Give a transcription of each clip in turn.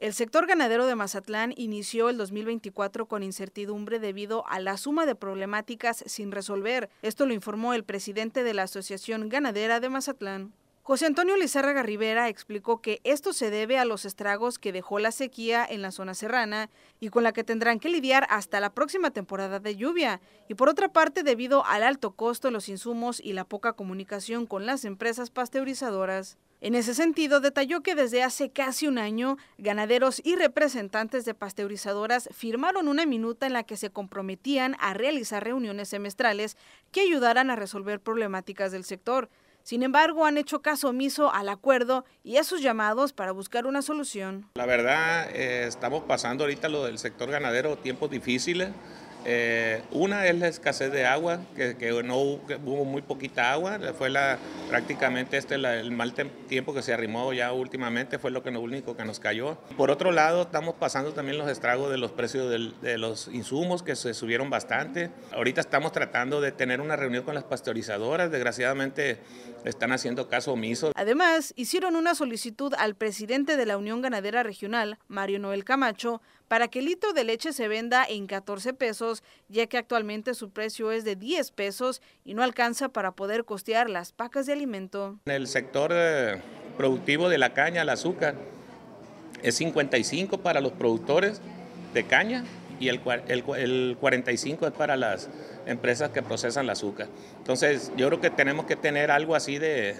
El sector ganadero de Mazatlán inició el 2024 con incertidumbre debido a la suma de problemáticas sin resolver. Esto lo informó el presidente de la Asociación Ganadera de Mazatlán. José Antonio Lizárraga Rivera explicó que esto se debe a los estragos que dejó la sequía en la zona serrana y con la que tendrán que lidiar hasta la próxima temporada de lluvia, y por otra parte debido al alto costo de los insumos y la poca comunicación con las empresas pasteurizadoras. En ese sentido, detalló que desde hace casi un año, ganaderos y representantes de pasteurizadoras firmaron una minuta en la que se comprometían a realizar reuniones semestrales que ayudaran a resolver problemáticas del sector. Sin embargo, han hecho caso omiso al acuerdo y a sus llamados para buscar una solución. La verdad, eh, estamos pasando ahorita lo del sector ganadero tiempos difíciles. Eh, una es la escasez de agua, que, no hubo muy poquita agua, fue la, prácticamente este el mal tiempo que se arrimó ya últimamente, fue lo, que, lo único que nos cayó. Por otro lado, estamos pasando también los estragos de los precios de los insumos que se subieron bastante. Ahorita estamos tratando de tener una reunión con las pasteurizadoras, desgraciadamente están haciendo caso omiso. Además, hicieron una solicitud al presidente de la Unión Ganadera Regional, Mario Noel Camacho, para que el litro de leche se venda en 14 pesos ya que actualmente su precio es de 10 pesos y no alcanza para poder costear las pacas de alimento. En el sector eh, productivo de la caña, el azúcar, es 55 para los productores de caña y el, 45 es para las empresas que procesan el azúcar. Entonces, yo creo que tenemos que tener algo así de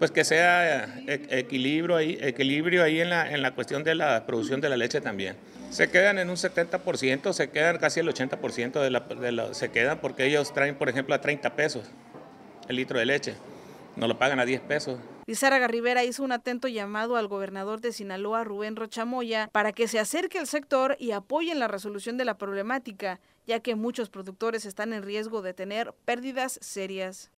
pues que sea eh, e-, equilibrio ahí, equilibrio ahí en la, en la cuestión de la producción de la leche también. Se quedan en un 70%, se quedan casi el 80% de de la, se quedan porque ellos traen, por ejemplo, a 30 pesos el litro de leche. no lo pagan a 10 pesos. Lizárraga Rivera hizo un atento llamado al gobernador de Sinaloa, Rubén Rochamoya, para que se acerque al sector y apoyen la resolución de la problemática, ya que muchos productores están en riesgo de tener pérdidas serias.